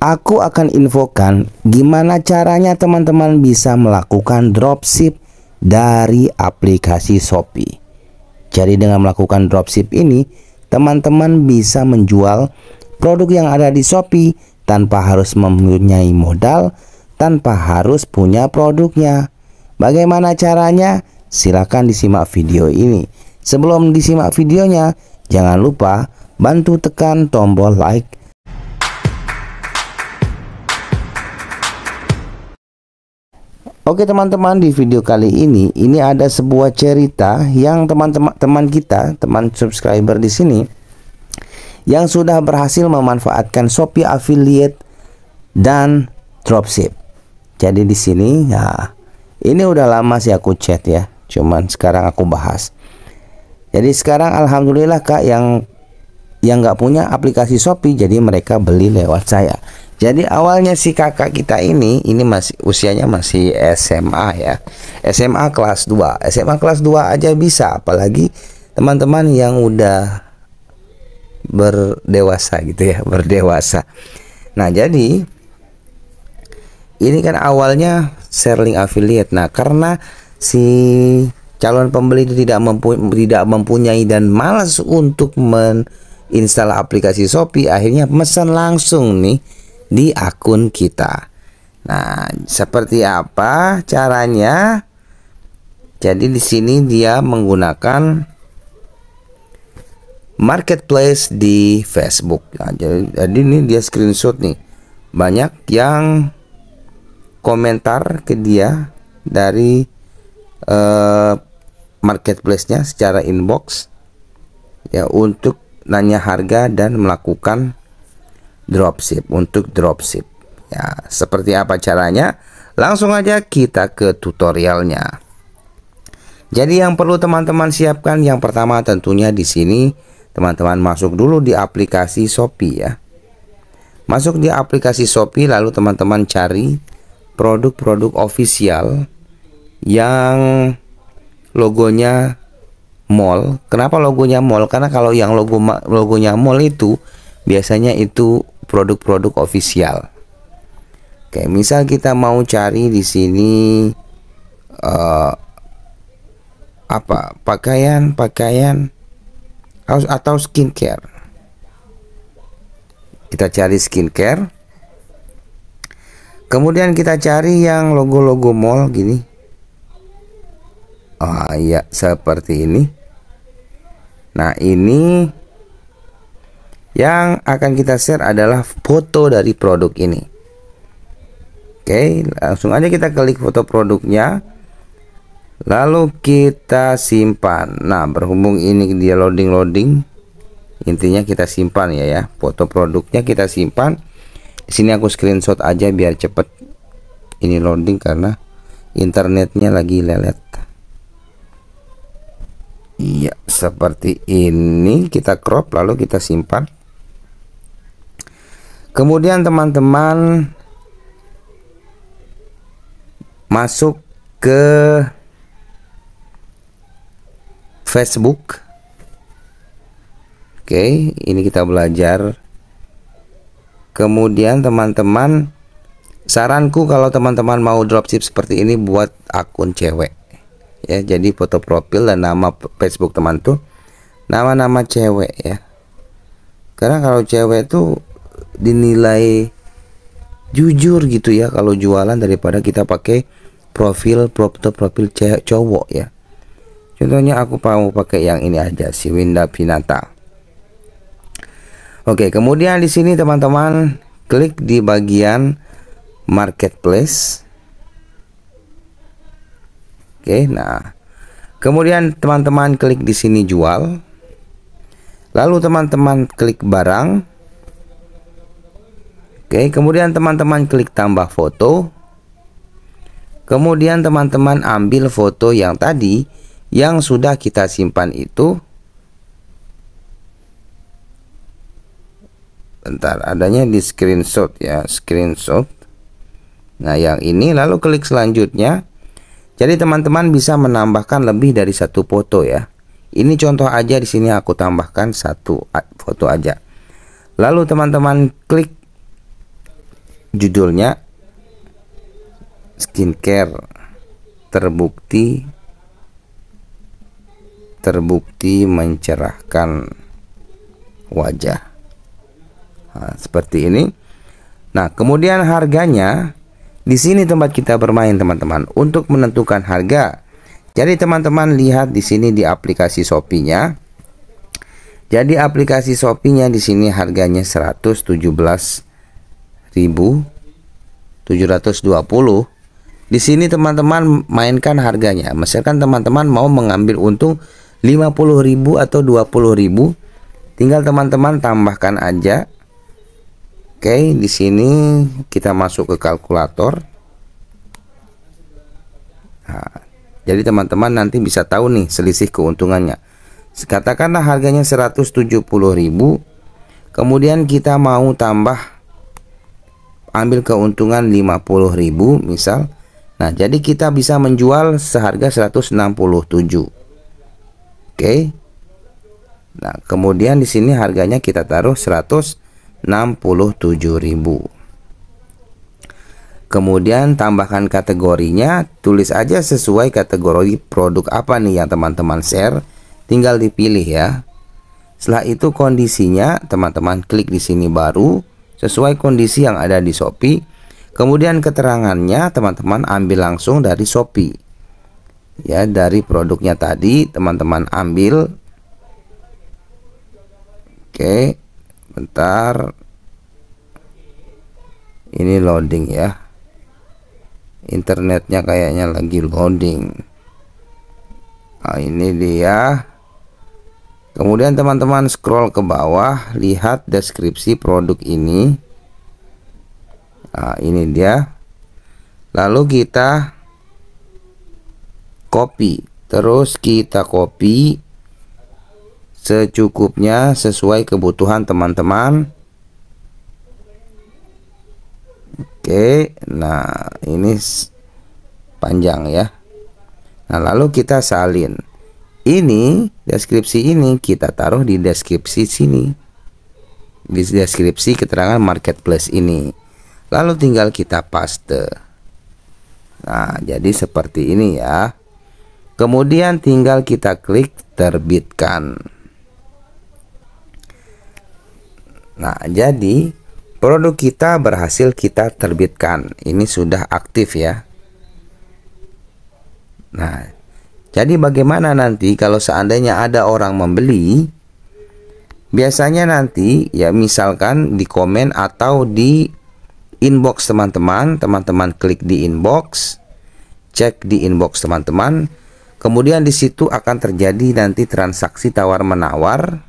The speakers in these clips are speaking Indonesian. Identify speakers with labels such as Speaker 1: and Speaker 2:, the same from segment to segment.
Speaker 1: aku akan infokan gimana caranya teman-teman bisa melakukan dropship dari aplikasi Shopee. Jadi dengan melakukan dropship ini, teman-teman bisa menjual produk yang ada di Shopee tanpa harus mempunyai modal, tanpa harus punya produknya. Bagaimana caranya? Silakan disimak video ini. Sebelum disimak videonya, jangan lupa bantu tekan tombol like Oke teman-teman di video kali ini ini ada sebuah cerita yang teman-teman kita teman subscriber di sini yang sudah berhasil memanfaatkan Shopee affiliate dan dropship. Jadi di sini ya ini udah lama sih aku chat ya, cuman sekarang aku bahas. Jadi sekarang alhamdulillah kak yang yang nggak punya aplikasi Shopee jadi mereka beli lewat saya. Jadi awalnya si kakak kita ini ini masih usianya masih SMA ya. SMA kelas 2. SMA kelas 2 aja bisa apalagi teman-teman yang udah berdewasa gitu ya, berdewasa. Nah, jadi ini kan awalnya selling affiliate. Nah, karena si calon pembeli itu tidak mempu tidak mempunyai dan malas untuk menginstal aplikasi Shopee, akhirnya pesan langsung nih di akun kita. Nah, seperti apa caranya? Jadi di sini dia menggunakan marketplace di Facebook. Nah, jadi, jadi ini dia screenshot nih. Banyak yang komentar ke dia dari uh, marketplace-nya secara inbox ya untuk nanya harga dan melakukan dropship untuk dropship ya seperti apa caranya langsung aja kita ke tutorialnya jadi yang perlu teman-teman siapkan yang pertama tentunya di sini teman-teman masuk dulu di aplikasi Shopee ya masuk di aplikasi Shopee lalu teman-teman cari produk-produk official yang logonya mall. Kenapa logonya mall? Karena kalau yang logo logonya mall itu biasanya itu produk-produk ofisial. Kayak misal kita mau cari di sini uh, apa pakaian pakaian atau skincare. Kita cari skincare. Kemudian kita cari yang logo-logo mall gini. oh, iya seperti ini. Nah ini yang akan kita share adalah foto dari produk ini. Oke, langsung aja kita klik foto produknya. Lalu kita simpan. Nah, berhubung ini dia loading-loading, intinya kita simpan ya ya. Foto produknya kita simpan. Di sini aku screenshot aja biar cepet ini loading karena internetnya lagi lelet. Iya, seperti ini kita crop lalu kita simpan kemudian teman-teman masuk ke Facebook oke ini kita belajar kemudian teman-teman saranku kalau teman-teman mau dropship seperti ini buat akun cewek ya jadi foto profil dan nama Facebook teman tuh nama-nama cewek ya karena kalau cewek tuh dinilai jujur gitu ya kalau jualan daripada kita pakai profil profil profil cowok ya contohnya aku mau pakai yang ini aja si Winda Pinata Oke kemudian di sini teman-teman klik di bagian marketplace Oke nah kemudian teman-teman klik di sini jual lalu teman-teman klik barang Oke, kemudian teman-teman klik tambah foto. Kemudian teman-teman ambil foto yang tadi yang sudah kita simpan itu. Bentar, adanya di screenshot ya, screenshot. Nah, yang ini lalu klik selanjutnya. Jadi teman-teman bisa menambahkan lebih dari satu foto ya. Ini contoh aja di sini aku tambahkan satu foto aja. Lalu teman-teman klik judulnya skincare terbukti terbukti mencerahkan wajah nah, seperti ini nah kemudian harganya di sini tempat kita bermain teman-teman untuk menentukan harga jadi teman-teman lihat di sini di aplikasi Shopee-nya jadi aplikasi Shopee-nya di sini harganya 117 1.720 di sini teman-teman mainkan harganya misalkan teman-teman mau mengambil untung 50.000 atau 20.000 tinggal teman-teman tambahkan aja Oke di sini kita masuk ke kalkulator nah, jadi teman-teman nanti bisa tahu nih selisih keuntungannya katakanlah harganya 170.000 kemudian kita mau tambah ambil keuntungan 50.000 misal. Nah, jadi kita bisa menjual seharga 167. Oke. Okay. Nah, kemudian di sini harganya kita taruh 167.000. Kemudian tambahkan kategorinya, tulis aja sesuai kategori produk apa nih yang teman-teman share, tinggal dipilih ya. Setelah itu kondisinya teman-teman klik di sini baru, sesuai kondisi yang ada di Shopee. Kemudian keterangannya teman-teman ambil langsung dari Shopee. Ya, dari produknya tadi teman-teman ambil. Oke, bentar. Ini loading ya. Internetnya kayaknya lagi loading. Nah, ini dia kemudian teman-teman scroll ke bawah lihat deskripsi produk ini nah, ini dia lalu kita copy terus kita copy secukupnya sesuai kebutuhan teman-teman Oke nah ini panjang ya Nah lalu kita salin ini Deskripsi ini kita taruh di deskripsi sini. Di deskripsi keterangan marketplace ini. Lalu tinggal kita paste. Nah, jadi seperti ini ya. Kemudian tinggal kita klik terbitkan. Nah, jadi produk kita berhasil kita terbitkan. Ini sudah aktif ya. Nah, jadi bagaimana nanti kalau seandainya ada orang membeli Biasanya nanti ya misalkan di komen atau di inbox teman-teman Teman-teman klik di inbox Cek di inbox teman-teman Kemudian di situ akan terjadi nanti transaksi tawar-menawar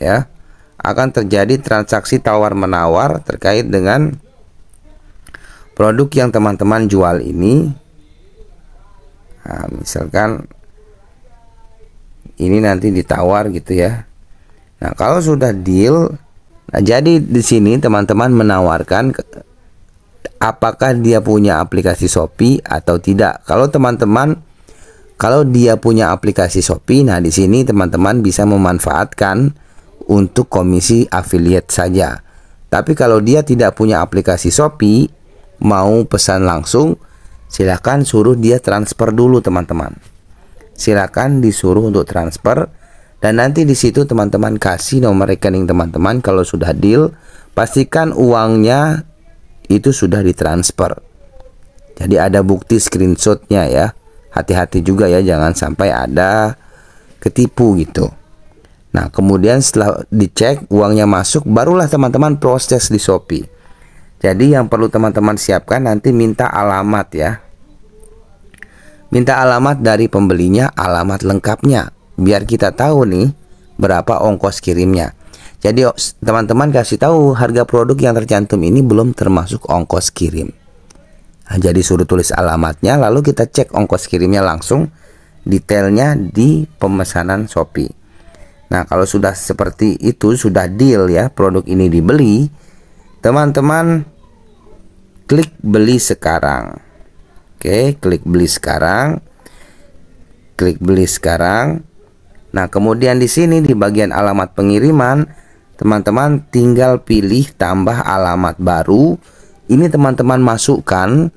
Speaker 1: Ya akan terjadi transaksi tawar-menawar terkait dengan produk yang teman-teman jual ini nah, misalkan ini nanti ditawar gitu ya nah kalau sudah deal nah jadi di sini teman-teman menawarkan apakah dia punya aplikasi Shopee atau tidak kalau teman-teman kalau dia punya aplikasi Shopee nah di sini teman-teman bisa memanfaatkan untuk komisi affiliate saja tapi kalau dia tidak punya aplikasi Shopee mau pesan langsung silakan suruh dia transfer dulu teman-teman silakan disuruh untuk transfer dan nanti di situ teman-teman kasih nomor rekening teman-teman kalau sudah deal pastikan uangnya itu sudah ditransfer jadi ada bukti screenshotnya ya hati-hati juga ya jangan sampai ada ketipu gitu nah kemudian setelah dicek uangnya masuk barulah teman-teman proses di Shopee jadi yang perlu teman-teman siapkan nanti minta alamat ya minta alamat dari pembelinya alamat lengkapnya biar kita tahu nih berapa ongkos kirimnya jadi teman-teman kasih tahu harga produk yang tercantum ini belum termasuk ongkos kirim nah, jadi suruh tulis alamatnya lalu kita cek ongkos kirimnya langsung detailnya di pemesanan Shopee nah kalau sudah seperti itu sudah deal ya produk ini dibeli teman-teman klik beli sekarang. Oke, klik beli sekarang. Klik beli sekarang. Nah, kemudian di sini di bagian alamat pengiriman, teman-teman tinggal pilih tambah alamat baru. Ini teman-teman masukkan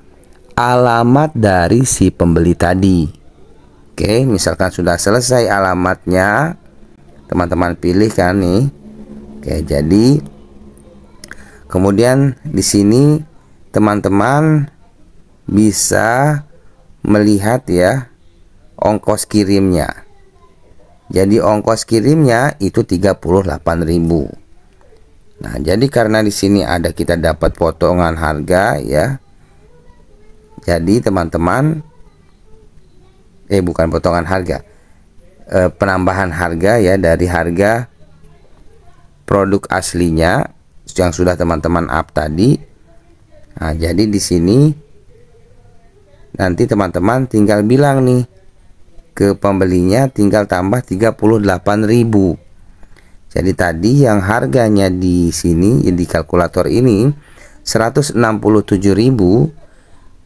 Speaker 1: alamat dari si pembeli tadi. Oke, misalkan sudah selesai alamatnya, teman-teman pilih kan nih. Oke, jadi kemudian di sini teman-teman bisa melihat ya ongkos kirimnya. Jadi ongkos kirimnya itu 38.000. Nah, jadi karena di sini ada kita dapat potongan harga ya. Jadi teman-teman eh bukan potongan harga. Eh, penambahan harga ya dari harga produk aslinya yang sudah teman-teman up tadi Nah, jadi di sini nanti teman-teman tinggal bilang nih ke pembelinya tinggal tambah 38.000. Jadi tadi yang harganya di sini di kalkulator ini 167.000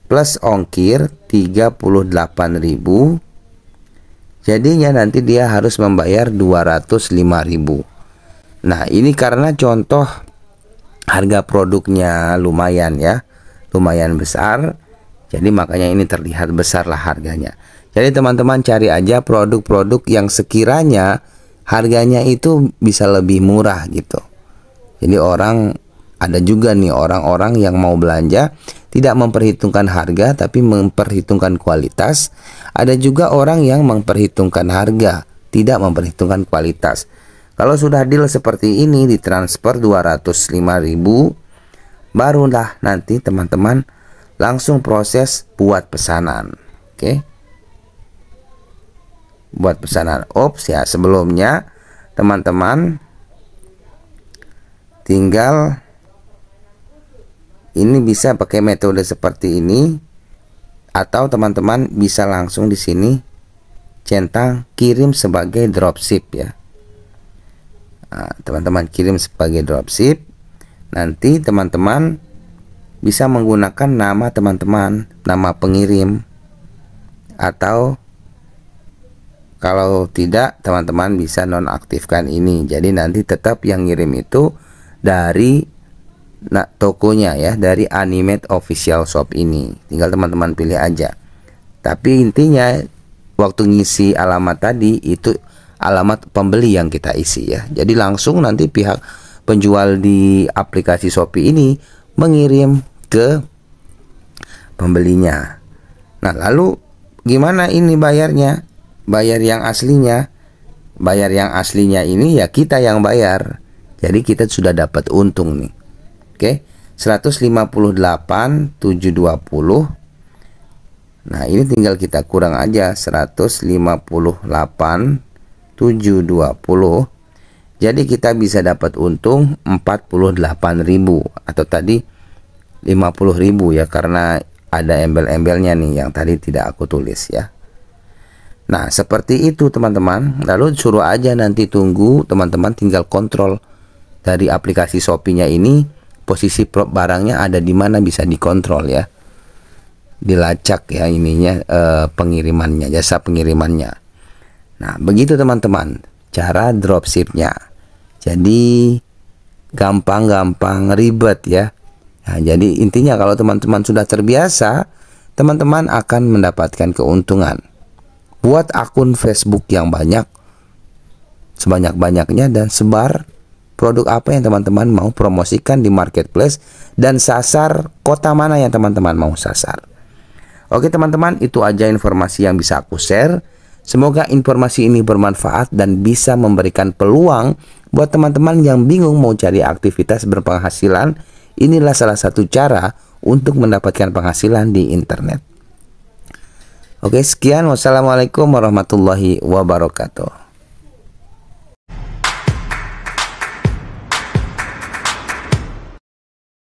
Speaker 1: plus ongkir 38.000. Jadinya nanti dia harus membayar 205.000. Nah, ini karena contoh harga produknya lumayan ya lumayan besar jadi makanya ini terlihat besar lah harganya jadi teman-teman cari aja produk-produk yang sekiranya harganya itu bisa lebih murah gitu jadi orang ada juga nih orang-orang yang mau belanja tidak memperhitungkan harga tapi memperhitungkan kualitas ada juga orang yang memperhitungkan harga tidak memperhitungkan kualitas kalau sudah deal seperti ini ditransfer 205.000 barulah nanti teman-teman langsung proses buat pesanan. Oke. Okay? Buat pesanan. Ops ya, sebelumnya teman-teman tinggal ini bisa pakai metode seperti ini atau teman-teman bisa langsung di sini centang kirim sebagai dropship ya. Nah, teman-teman nah, kirim sebagai dropship nanti teman-teman bisa menggunakan nama teman-teman nama pengirim atau kalau tidak teman-teman bisa nonaktifkan ini jadi nanti tetap yang ngirim itu dari nah, tokonya ya dari animate official shop ini tinggal teman-teman pilih aja tapi intinya waktu ngisi alamat tadi itu alamat pembeli yang kita isi ya. Jadi langsung nanti pihak penjual di aplikasi Shopee ini mengirim ke pembelinya. Nah, lalu gimana ini bayarnya? Bayar yang aslinya. Bayar yang aslinya ini ya kita yang bayar. Jadi kita sudah dapat untung nih. Oke. 158 720 Nah, ini tinggal kita kurang aja 158 720 jadi kita bisa dapat untung 48.000 atau tadi 50.000 ya karena ada embel-embelnya nih yang tadi tidak aku tulis ya. Nah, seperti itu teman-teman. Lalu suruh aja nanti tunggu teman-teman tinggal kontrol dari aplikasi Shopee-nya ini posisi prop barangnya ada di mana bisa dikontrol ya. Dilacak ya ininya eh, pengirimannya, jasa pengirimannya. Nah, begitu teman-teman cara dropshipnya. Jadi gampang-gampang ribet ya. Nah, jadi intinya kalau teman-teman sudah terbiasa, teman-teman akan mendapatkan keuntungan. Buat akun Facebook yang banyak, sebanyak-banyaknya dan sebar produk apa yang teman-teman mau promosikan di marketplace dan sasar kota mana yang teman-teman mau sasar. Oke teman-teman, itu aja informasi yang bisa aku share. Semoga informasi ini bermanfaat dan bisa memberikan peluang buat teman-teman yang bingung mau cari aktivitas berpenghasilan. Inilah salah satu cara untuk mendapatkan penghasilan di internet. Oke, sekian. Wassalamualaikum warahmatullahi wabarakatuh.